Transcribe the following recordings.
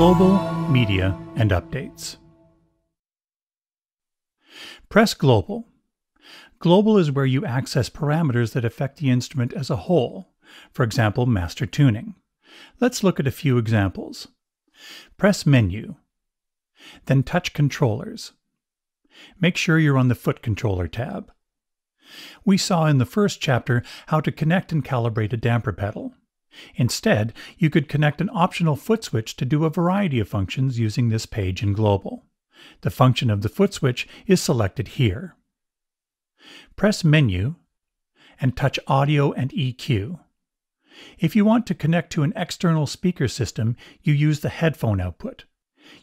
Global, Media, and Updates. Press Global. Global is where you access parameters that affect the instrument as a whole, for example, master tuning. Let's look at a few examples. Press Menu. Then touch Controllers. Make sure you're on the Foot Controller tab. We saw in the first chapter how to connect and calibrate a damper pedal. Instead, you could connect an optional foot switch to do a variety of functions using this page in Global. The function of the foot switch is selected here. Press Menu and touch Audio and EQ. If you want to connect to an external speaker system, you use the headphone output.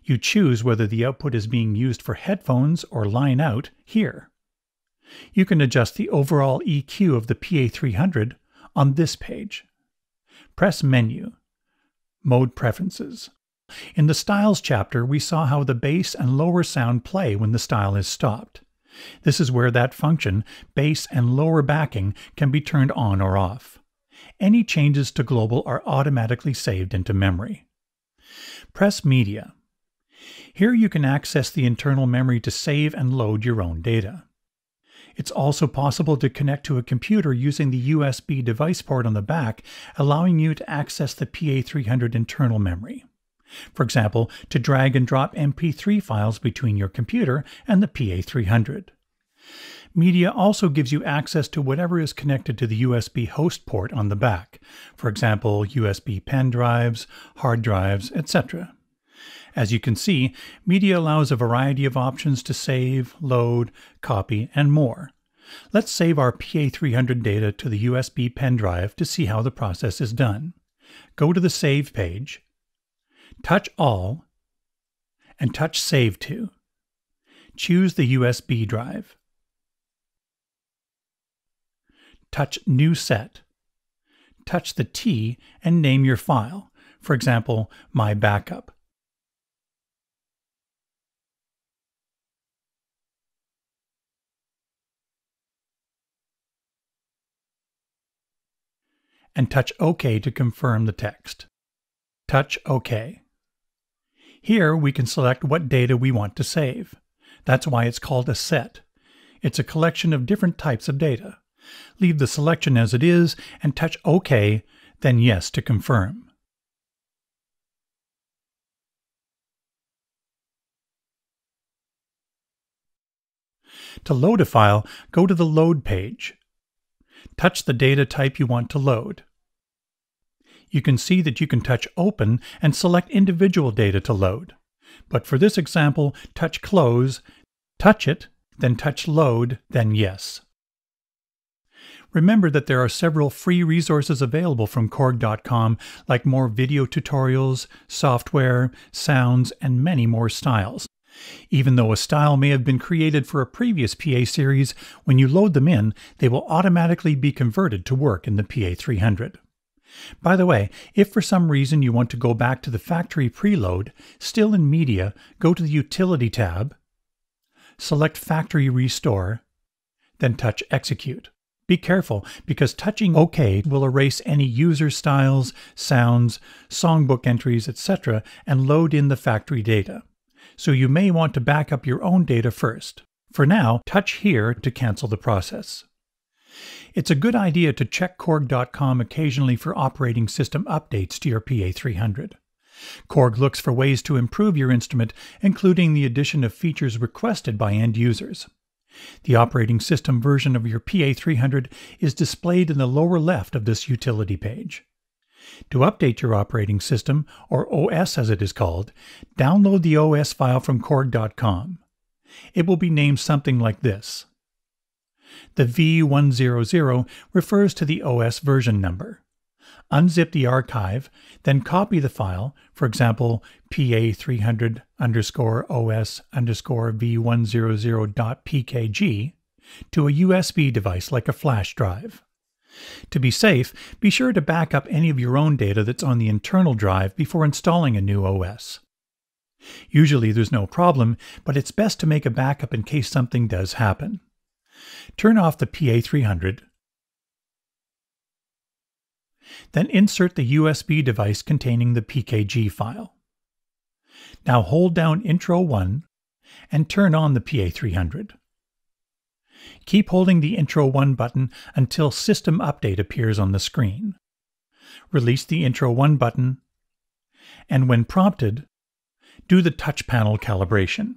You choose whether the output is being used for headphones or line out here. You can adjust the overall EQ of the PA300 on this page press Menu, Mode Preferences. In the Styles chapter, we saw how the bass and lower sound play when the style is stopped. This is where that function, bass and lower backing, can be turned on or off. Any changes to global are automatically saved into memory. Press Media. Here you can access the internal memory to save and load your own data. It's also possible to connect to a computer using the USB device port on the back, allowing you to access the PA300 internal memory. For example, to drag and drop MP3 files between your computer and the PA300. Media also gives you access to whatever is connected to the USB host port on the back, for example, USB pen drives, hard drives, etc. As you can see, media allows a variety of options to save, load, copy, and more. Let's save our PA300 data to the USB pen drive to see how the process is done. Go to the Save page, touch All, and touch Save To. Choose the USB drive. Touch New Set. Touch the T and name your file, for example, My Backup. and touch OK to confirm the text. Touch OK. Here we can select what data we want to save. That's why it's called a set. It's a collection of different types of data. Leave the selection as it is and touch OK, then Yes to confirm. To load a file, go to the Load page. Touch the data type you want to load you can see that you can touch Open and select individual data to load. But for this example, touch Close, touch it, then touch Load, then Yes. Remember that there are several free resources available from Korg.com, like more video tutorials, software, sounds, and many more styles. Even though a style may have been created for a previous PA series, when you load them in, they will automatically be converted to work in the PA300. By the way, if for some reason you want to go back to the factory preload, still in Media, go to the Utility tab, select Factory Restore, then touch Execute. Be careful, because touching OK will erase any user styles, sounds, songbook entries, etc., and load in the factory data. So you may want to back up your own data first. For now, touch here to cancel the process. It's a good idea to check Korg.com occasionally for operating system updates to your PA300. Korg looks for ways to improve your instrument, including the addition of features requested by end users. The operating system version of your PA300 is displayed in the lower left of this utility page. To update your operating system, or OS as it is called, download the OS file from Korg.com. It will be named something like this the V100 refers to the OS version number. Unzip the archive, then copy the file, for example, PA300 underscore OS underscore V100.pkg, to a USB device like a flash drive. To be safe, be sure to back up any of your own data that's on the internal drive before installing a new OS. Usually there's no problem, but it's best to make a backup in case something does happen. Turn off the PA300. Then insert the USB device containing the PKG file. Now hold down Intro 1 and turn on the PA300. Keep holding the Intro 1 button until System Update appears on the screen. Release the Intro 1 button, and when prompted, do the touch panel calibration.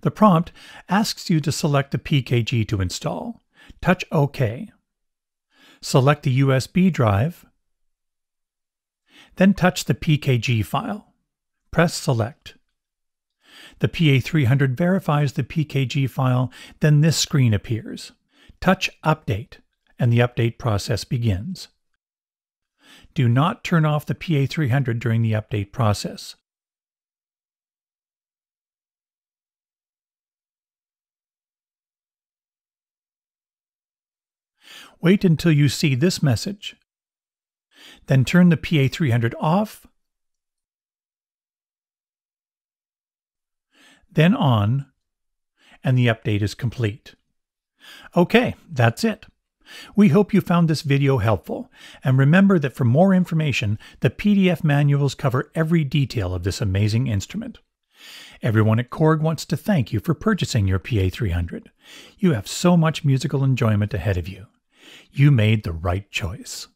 The prompt asks you to select the PKG to install. Touch OK. Select the USB drive, then touch the PKG file. Press Select. The PA300 verifies the PKG file, then this screen appears. Touch Update, and the update process begins. Do not turn off the PA300 during the update process. Wait until you see this message. Then turn the PA300 off, then on, and the update is complete. Okay, that's it. We hope you found this video helpful, and remember that for more information, the PDF manuals cover every detail of this amazing instrument. Everyone at Korg wants to thank you for purchasing your PA300. You have so much musical enjoyment ahead of you. You made the right choice.